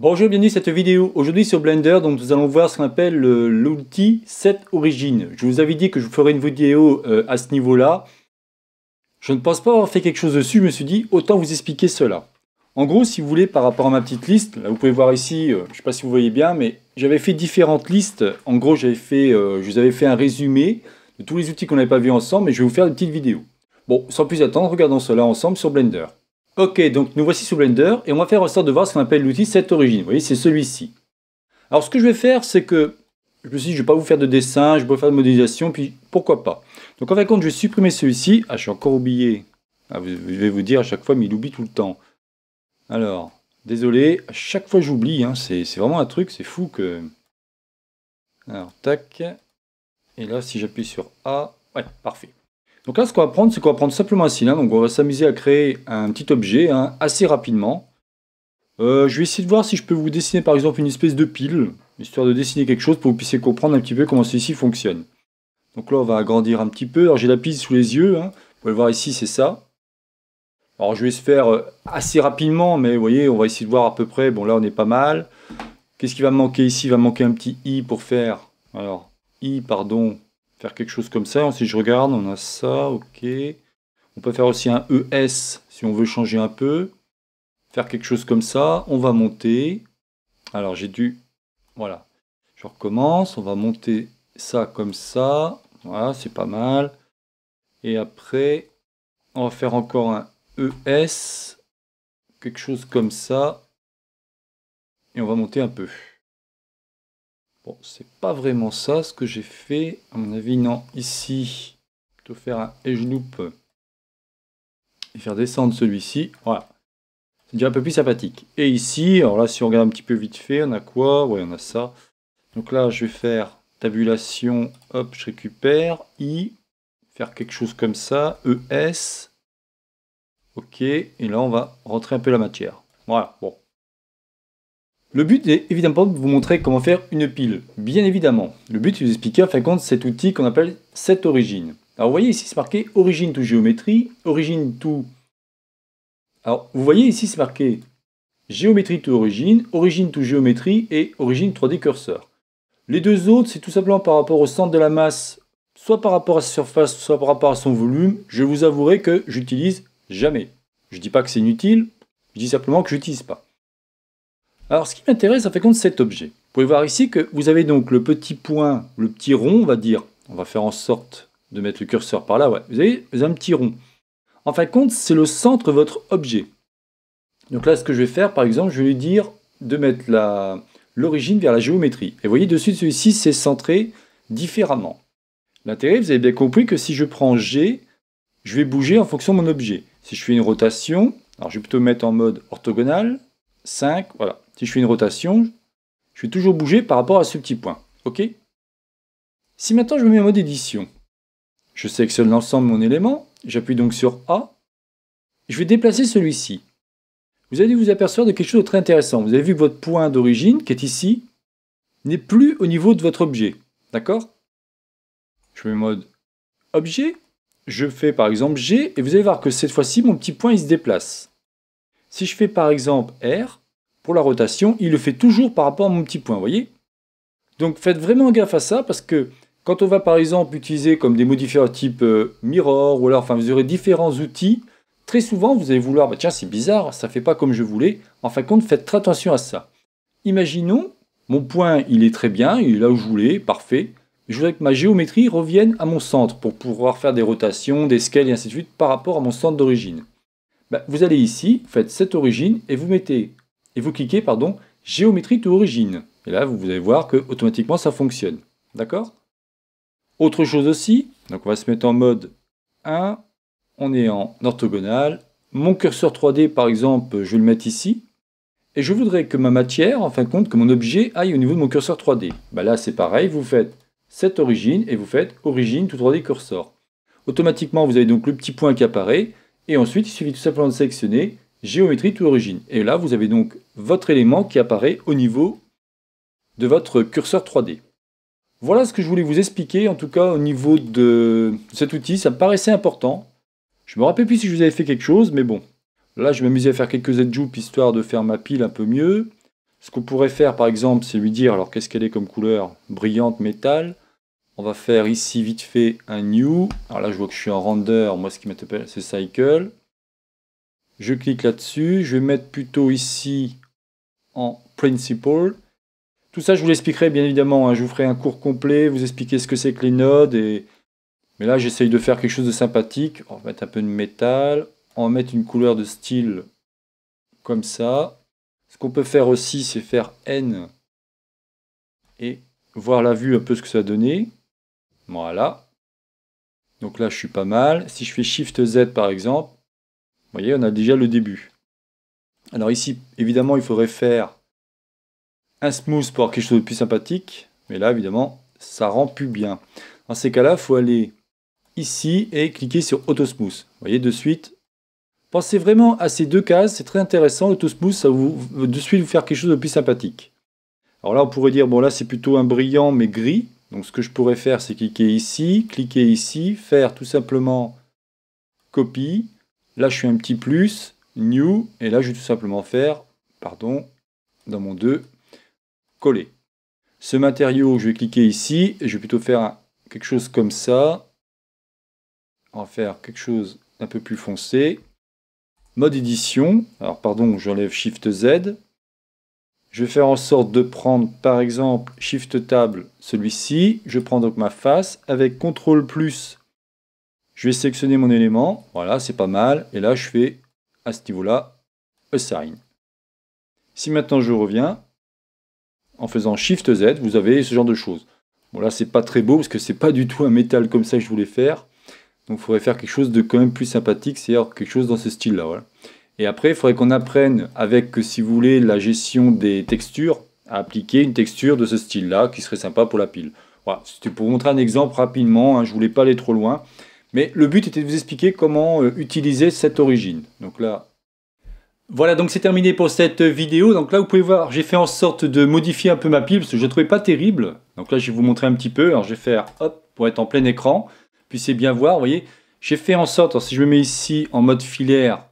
Bonjour, bienvenue à cette vidéo. Aujourd'hui sur Blender, donc nous allons voir ce qu'on appelle l'outil Set Origin. Je vous avais dit que je ferais une vidéo euh, à ce niveau-là. Je ne pense pas avoir fait quelque chose dessus, je me suis dit autant vous expliquer cela. En gros, si vous voulez, par rapport à ma petite liste, là vous pouvez voir ici, euh, je ne sais pas si vous voyez bien, mais j'avais fait différentes listes. En gros, j'avais fait, euh, je vous avais fait un résumé de tous les outils qu'on n'avait pas vus ensemble, et je vais vous faire une petite vidéo. Bon, sans plus attendre, regardons cela ensemble sur Blender. Ok, donc nous voici sous Blender et on va faire en sorte de voir ce qu'on appelle l'outil cette origine. Vous voyez, c'est celui-ci. Alors ce que je vais faire, c'est que je me suis dit, je ne vais pas vous faire de dessin, je vais faire de modélisation, puis pourquoi pas. Donc en fin compte, je vais supprimer celui-ci. Ah, je suis encore oublié. Ah, je vais vous dire à chaque fois, mais il oublie tout le temps. Alors, désolé, à chaque fois j'oublie, hein. c'est vraiment un truc, c'est fou que... Alors, tac. Et là, si j'appuie sur A, ouais, parfait. Donc là, ce qu'on va prendre, c'est qu'on va prendre simplement un cylindre. Hein. Donc on va s'amuser à créer un petit objet hein, assez rapidement. Euh, je vais essayer de voir si je peux vous dessiner par exemple une espèce de pile, histoire de dessiner quelque chose pour que vous puissiez comprendre un petit peu comment ceci fonctionne. Donc là, on va agrandir un petit peu. Alors j'ai la pile sous les yeux. Hein. Vous pouvez le voir ici, c'est ça. Alors je vais se faire euh, assez rapidement, mais vous voyez, on va essayer de voir à peu près. Bon là, on est pas mal. Qu'est-ce qui va manquer ici Il va manquer un petit i pour faire. Alors, i, pardon, faire quelque chose comme ça. Si je regarde, on a ça, ok. On peut faire aussi un ES si on veut changer un peu. Faire quelque chose comme ça. On va monter. Alors j'ai dû... Voilà. Je recommence. On va monter ça comme ça. Voilà, c'est pas mal. Et après, on va faire encore un ES. Quelque chose comme ça. Et on va monter un peu c'est pas vraiment ça ce que j'ai fait. À mon avis, non. Ici, plutôt faire un edge loop et faire descendre celui-ci. Voilà. C'est déjà un peu plus sympathique. Et ici, alors là, si on regarde un petit peu vite fait, on a quoi Oui, on a ça. Donc là, je vais faire tabulation, hop, je récupère, i, faire quelque chose comme ça, es, ok, et là, on va rentrer un peu la matière. Voilà, bon, le but est évidemment de vous montrer comment faire une pile, bien évidemment. Le but de vous expliquer compte cet outil qu'on appelle cette origine. Alors vous voyez ici c'est marqué origine tout géométrie, origine tout. Alors vous voyez ici c'est marqué géométrie tout origine, origine to géométrie et origine 3D curseur. Les deux autres c'est tout simplement par rapport au centre de la masse, soit par rapport à sa surface, soit par rapport à son volume. Je vous avouerai que j'utilise jamais. Je ne dis pas que c'est inutile, je dis simplement que j'utilise pas. Alors ce qui m'intéresse, ça fait compte cet objet. Vous pouvez voir ici que vous avez donc le petit point, le petit rond, on va dire. On va faire en sorte de mettre le curseur par là. Ouais. Vous, avez, un petit rond. En fin de compte, c'est le centre de votre objet. Donc là, ce que je vais faire, par exemple, je vais lui dire de mettre l'origine vers la géométrie. Et vous voyez, dessus, celui-ci c'est centré différemment. L'intérêt, vous avez bien compris que si je prends G, je vais bouger en fonction de mon objet. Si je fais une rotation, alors je vais plutôt mettre en mode orthogonal, 5, voilà. Si je fais une rotation, je vais toujours bouger par rapport à ce petit point. OK Si maintenant je me mets en mode édition, je sélectionne l'ensemble de mon élément, j'appuie donc sur A, je vais déplacer celui-ci. Vous allez vous apercevoir de quelque chose de très intéressant. Vous avez vu que votre point d'origine, qui est ici, n'est plus au niveau de votre objet. D'accord Je mets en mode objet, je fais par exemple G, et vous allez voir que cette fois-ci, mon petit point, il se déplace. Si je fais par exemple R, pour la rotation, il le fait toujours par rapport à mon petit point, vous voyez Donc faites vraiment gaffe à ça, parce que quand on va par exemple utiliser comme des modificateurs type euh, mirror, ou alors enfin, vous aurez différents outils, très souvent vous allez vouloir, bah, tiens c'est bizarre, ça ne fait pas comme je voulais, en fin de compte faites très attention à ça. Imaginons, mon point il est très bien, il est là où je voulais, parfait, je voudrais que ma géométrie revienne à mon centre pour pouvoir faire des rotations, des scales et ainsi de suite par rapport à mon centre d'origine. Bah, vous allez ici, faites cette origine et vous mettez et vous cliquez, pardon, géométrie tout origine. Et là, vous allez voir que automatiquement, ça fonctionne. D'accord Autre chose aussi, donc on va se mettre en mode 1, on est en orthogonal. Mon curseur 3D, par exemple, je vais le mettre ici. Et je voudrais que ma matière, en fin de compte, que mon objet aille au niveau de mon curseur 3D. Bah là, c'est pareil, vous faites cette origine et vous faites origine tout 3D curseur. Automatiquement, vous avez donc le petit point qui apparaît. Et ensuite, il suffit tout simplement de sélectionner géométrie tout origine. Et là, vous avez donc votre élément qui apparaît au niveau de votre curseur 3D. Voilà ce que je voulais vous expliquer, en tout cas au niveau de cet outil, ça me paraissait important. Je me rappelle plus si je vous avais fait quelque chose, mais bon. Là, je m'amusais à faire quelques adjoups histoire de faire ma pile un peu mieux. Ce qu'on pourrait faire, par exemple, c'est lui dire, alors qu'est-ce qu'elle est comme couleur Brillante, métal. On va faire ici, vite fait, un new. Alors là, je vois que je suis en render. Moi, ce qui m'appelle c'est cycle. Je clique là-dessus. Je vais mettre plutôt ici en principal. Tout ça, je vous l'expliquerai bien évidemment. Hein. Je vous ferai un cours complet, vous expliquer ce que c'est que les nodes. Et... Mais là, j'essaye de faire quelque chose de sympathique. On va mettre un peu de métal. On va mettre une couleur de style comme ça. Ce qu'on peut faire aussi, c'est faire N et voir la vue un peu ce que ça a Voilà. Donc là, je suis pas mal. Si je fais Shift Z par exemple, vous voyez, on a déjà le début. Alors ici, évidemment, il faudrait faire un smooth pour avoir quelque chose de plus sympathique. Mais là, évidemment, ça rend plus bien. Dans ces cas-là, il faut aller ici et cliquer sur Auto Smooth. Vous voyez, de suite, pensez vraiment à ces deux cases. C'est très intéressant. Auto Smooth, ça vous de suite vous faire quelque chose de plus sympathique. Alors là, on pourrait dire, bon là, c'est plutôt un brillant, mais gris. Donc ce que je pourrais faire, c'est cliquer ici, cliquer ici, faire tout simplement copie, Là, je suis un petit plus, new, et là, je vais tout simplement faire, pardon, dans mon 2, coller. Ce matériau, je vais cliquer ici, et je vais plutôt faire quelque chose comme ça. On va faire quelque chose d'un peu plus foncé. Mode édition, alors pardon, j'enlève Shift Z. Je vais faire en sorte de prendre par exemple Shift Table, celui-ci. Je prends donc ma face avec CTRL plus je vais sélectionner mon élément, voilà, c'est pas mal. Et là, je fais à ce niveau-là, assign. Si maintenant je reviens, en faisant Shift Z, vous avez ce genre de choses. Bon là, c'est pas très beau parce que c'est pas du tout un métal comme ça que je voulais faire. Donc il faudrait faire quelque chose de quand même plus sympathique, c'est-à-dire quelque chose dans ce style-là. Et après, il faudrait qu'on apprenne avec, si vous voulez, la gestion des textures, à appliquer une texture de ce style-là qui serait sympa pour la pile. Voilà, c'était pour vous montrer un exemple rapidement, hein, je voulais pas aller trop loin. Mais le but était de vous expliquer comment euh, utiliser cette origine. Donc là, voilà, donc c'est terminé pour cette vidéo. Donc là, vous pouvez voir, j'ai fait en sorte de modifier un peu ma pile parce que je ne trouvais pas terrible. Donc là, je vais vous montrer un petit peu. Alors, je vais faire hop pour être en plein écran. Puissiez bien voir, vous voyez. J'ai fait en sorte, si je me mets ici en mode filaire, vous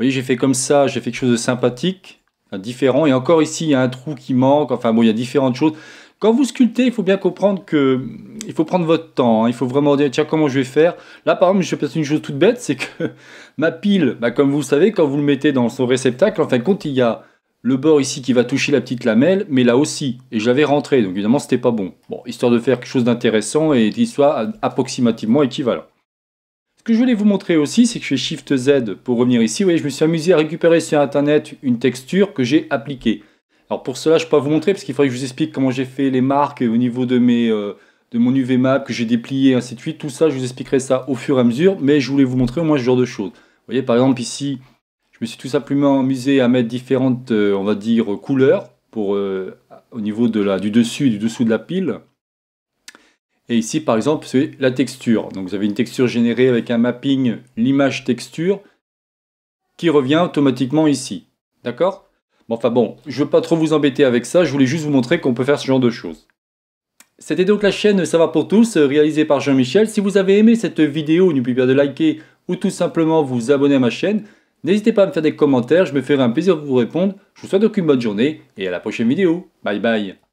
voyez, j'ai fait comme ça, j'ai fait quelque chose de sympathique, différent. Et encore ici, il y a un trou qui manque. Enfin bon, il y a différentes choses. Quand vous sculptez, il faut bien comprendre que il faut prendre votre temps. Hein. Il faut vraiment dire tiens comment je vais faire. Là par exemple, je vais passer une chose toute bête, c'est que ma pile, bah, comme vous le savez, quand vous le mettez dans son réceptacle, en fin de compte, il y a le bord ici qui va toucher la petite lamelle, mais là aussi. Et je l'avais rentré, donc évidemment c'était pas bon. Bon, histoire de faire quelque chose d'intéressant et qu'il soit approximativement équivalent. Ce que je voulais vous montrer aussi, c'est que je fais Shift Z pour revenir ici. Vous voyez, je me suis amusé à récupérer sur Internet une texture que j'ai appliquée. Alors pour cela, je ne peux pas vous montrer parce qu'il faudrait que je vous explique comment j'ai fait les marques au niveau de, euh, mon UV map que j'ai déplié, ainsi de suite. Tout ça, je vous expliquerai ça au fur et à mesure, mais je voulais vous montrer au moins ce genre de choses. Vous voyez, par exemple ici, je me suis tout simplement amusé à mettre différentes, euh, on va dire, couleurs pour, euh, au niveau du dessus et du dessous de la pile. Et ici, par exemple, c'est la texture. Donc vous avez une texture générée avec un mapping, l'image texture, qui revient automatiquement ici. D'accord mais enfin bon, je veux pas trop vous embêter avec ça, je voulais juste vous montrer qu'on peut faire ce genre de choses. C'était donc la chaîne Ça va pour tous, réalisée par Jean-Michel. Si vous avez aimé cette vidéo, n'oubliez pas de liker ou tout simplement vous abonner à ma chaîne. N'hésitez pas à me faire des commentaires, je me ferai un plaisir de vous répondre. Je vous souhaite donc une bonne journée et à la prochaine vidéo. Bye bye